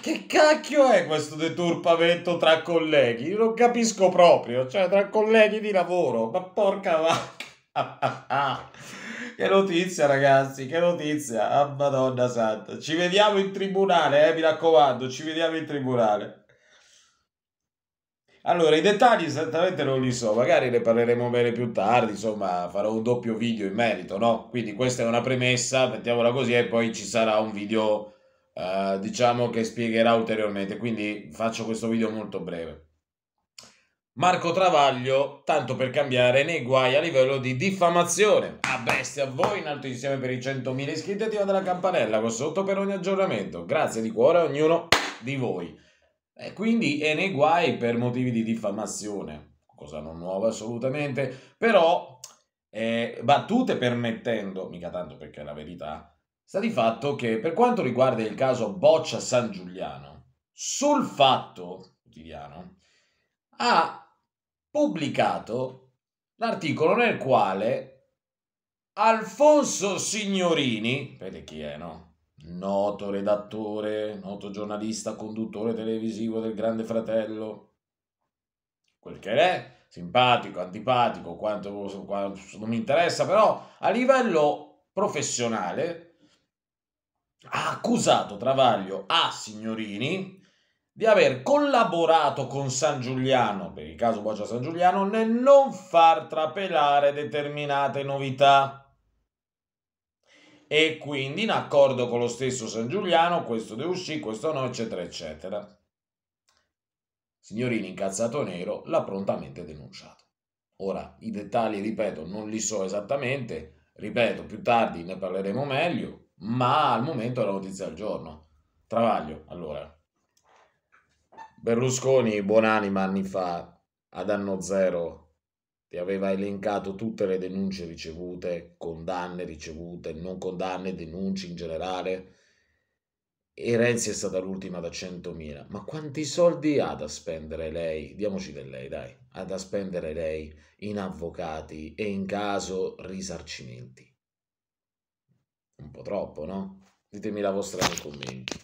che cacchio è questo deturpamento tra colleghi? Io non capisco proprio, cioè tra colleghi di lavoro, ma porca vacca. che notizia ragazzi, che notizia, ah, madonna santa. Ci vediamo in tribunale, eh, mi raccomando, ci vediamo in tribunale. Allora, i dettagli esattamente non li so, magari ne parleremo bene più tardi, insomma, farò un doppio video in merito, no? Quindi questa è una premessa, mettiamola così, e poi ci sarà un video eh, diciamo che spiegherà ulteriormente, quindi faccio questo video molto breve. Marco Travaglio, tanto per cambiare, nei guai a livello di diffamazione. A bestia, a voi in alto insieme per i 100.000 iscritti attivate la campanella qua sotto per ogni aggiornamento. Grazie di cuore a ognuno di voi. E quindi è nei guai per motivi di diffamazione, cosa non nuova assolutamente, però eh, battute permettendo, mica tanto perché è la verità, Sta di fatto che per quanto riguarda il caso Boccia San Giuliano, sul fatto quotidiano ha pubblicato l'articolo nel quale Alfonso Signorini, vedete chi è, no? Noto redattore, noto giornalista, conduttore televisivo del Grande Fratello, quel che è, simpatico, antipatico, quanto, quanto non mi interessa, però a livello professionale ha accusato Travaglio a Signorini di aver collaborato con San Giuliano, per il caso Boccia San Giuliano, nel non far trapelare determinate novità. E quindi in accordo con lo stesso San Giuliano, questo De Uscì, questo no, eccetera, eccetera. Signorini incazzato nero l'ha prontamente denunciato. Ora, i dettagli, ripeto, non li so esattamente, ripeto, più tardi ne parleremo meglio, ma al momento era notizia al giorno. Travaglio, allora. Berlusconi, buonanima, anni fa, ad anno zero, ti aveva elencato tutte le denunce ricevute, condanne ricevute, non condanne, denunce in generale, e Renzi è stata l'ultima da 100.000. Ma quanti soldi ha da spendere lei? Diamoci del lei, dai. Ha da spendere lei in avvocati e in caso risarcimenti un po' troppo, no? Ditemi la vostra nei commenti.